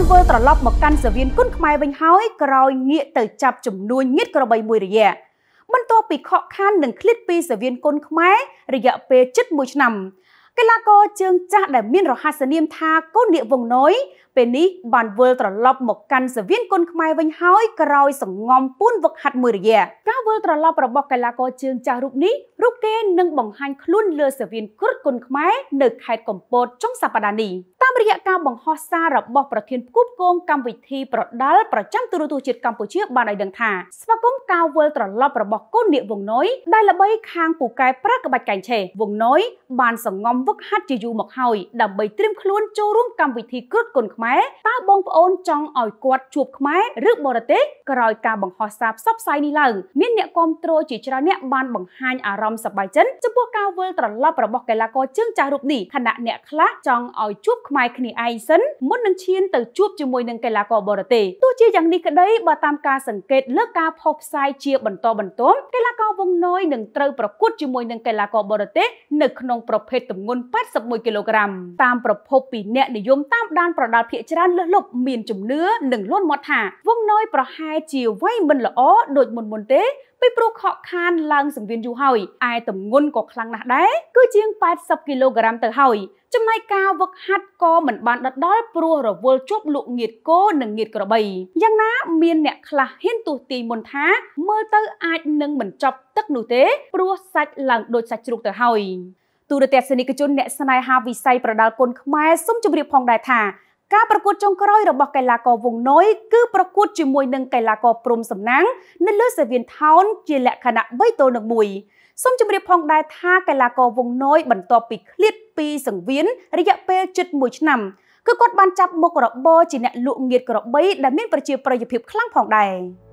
បានវិលត្រឡប់មកកាន់សាវៀនគុនខ្មែរវិញហើយក្រោយងាកទៅចាប់ចំនួនញាតក្របីមួយរយៈបន្ទាប់ពីខកខាននិងឃ្លាតពីសាវៀនគុនខ្មែររយៈពេលជិត1ឆ្នាំកីឡាករជើងចាស់ដែលមានរហស្សនាមថាកូននាគវងណយពេលនេះបានវិលត្រឡប់មកកាន់សាវៀនគុនខ្មែរវិញហើយក្រោយសងំពួនវឹកហាត់មួយរយៈការវិលត្រឡប់របស់កីឡាករជើងចាស់រូបនេះរូបគេនឹងបង្ហាញខ្លួនលើសាវៀនគ្រុតគុនខ្មែរនៅខេត្តកំពតចុងសប្តាហ៍នេះតាមរយៈការបង្ហោះសាររបស់ប្រធានគូបគងកម្មវិធីប្រដាល់ប្រចាំទូរទស្សន៍ជាតិកម្ពុជាបានឲ្យដឹងថាស្វាគមន៍ការវិលត្រឡប់របស់កូននាគវងណយដែលល្បីខាងពូកែប្រាក់ក្បាច់កែងឆេវងណយបានសងំហ្វឹកហាត់ជាយូរមកហើយដើម្បីត្រៀមខ្លួន ចូលរួម កម្មវិធីគ្រឹះគុណខ្មែរតើបងប្អូនចង់ឲ្យគាត់ជួបខ្មែរឬបរទេសក្រោយការបង្ហោះសារផ្សព្វផ្សាយនេះឡើងមានអ្នកគ្រប់គ្រងជាច្រើនអ្នកបានបង្ហាញអារម្មណ៍សប្បាយចិត្តចំពោះការវិលត្រឡប់របស់កីឡាករជើងចាស់រូបនេះខណៈអ្នកខ្លះចង់ឲ្យជួបខ្មែរគ្នាឯងសិនមុននឹងឈានទៅជួបជាមួយនឹងកីឡាករបរទេសទោះជាយ៉ាងនេះក្តីបើតាមការសង្កេតលើការផុសផ្សាយជាបន្តបន្ទាប់កីឡាករវងណយនឹងត្រូវប្រកួតជាមួយនឹងកីឡាករបរទេសនៅក្នុងប្រភេទទម្ងន់81គីឡូក្រាមតាមប្រភពពីអ្នកនិយមតាមដានប្រដាល់ភៀកច្រើនលើសលប់មានជំនឿនិងលន់មាត់ថា វងណយប្រហែលជាវ័យមិនល្អដូចមុនមុនទេពីព្រោះខកខានឡើងសង្វៀនយូរហើយឯតម្ងន់ក៏ខ្លាំងណាស់ដែរគឺជាង80គីឡូក្រាមទៅហើយចំណែកការវឹកហាត់ក៏មិនបានដដល់ព្រោះរវល់ជប់លក់ងៀតគោនិងងៀតក្របីយ៉ាងណាមានអ្នកខ្លះហ៊ានទស្សទីមុនថា មើលទៅអាចនឹងមិនចប់ទឹកនោះទេ ព្រោះសាច់ឡើងដូចសាច់ជ្រូកទៅហើយទូរទស្សនិកជនអ្នកស្នេហាវិស័យប្រដាល់គុនខ្មែរសូមជម្រាបផងដែរថាការប្រកួតចុងក្រោយរបស់កីឡាករវងនុយគឺប្រកួតជាមួយនឹងកីឡាករព្រំសំណាំងនៅលើសាវៀនថោនជាលក្ខណៈ3ទល់នឹង1សូមជម្រាបផងដែរថាកីឡាករវងនុយបន្ទាប់ពីឃ្លាតពីសង្វៀនរយៈពេលជិត1ឆ្នាំគឺគាត់បានចាប់មុខរបរជាអ្នកលក់ងៀតក្របីដែលមានប្រជាប្រិយភាពខ្លាំងផងដែរ។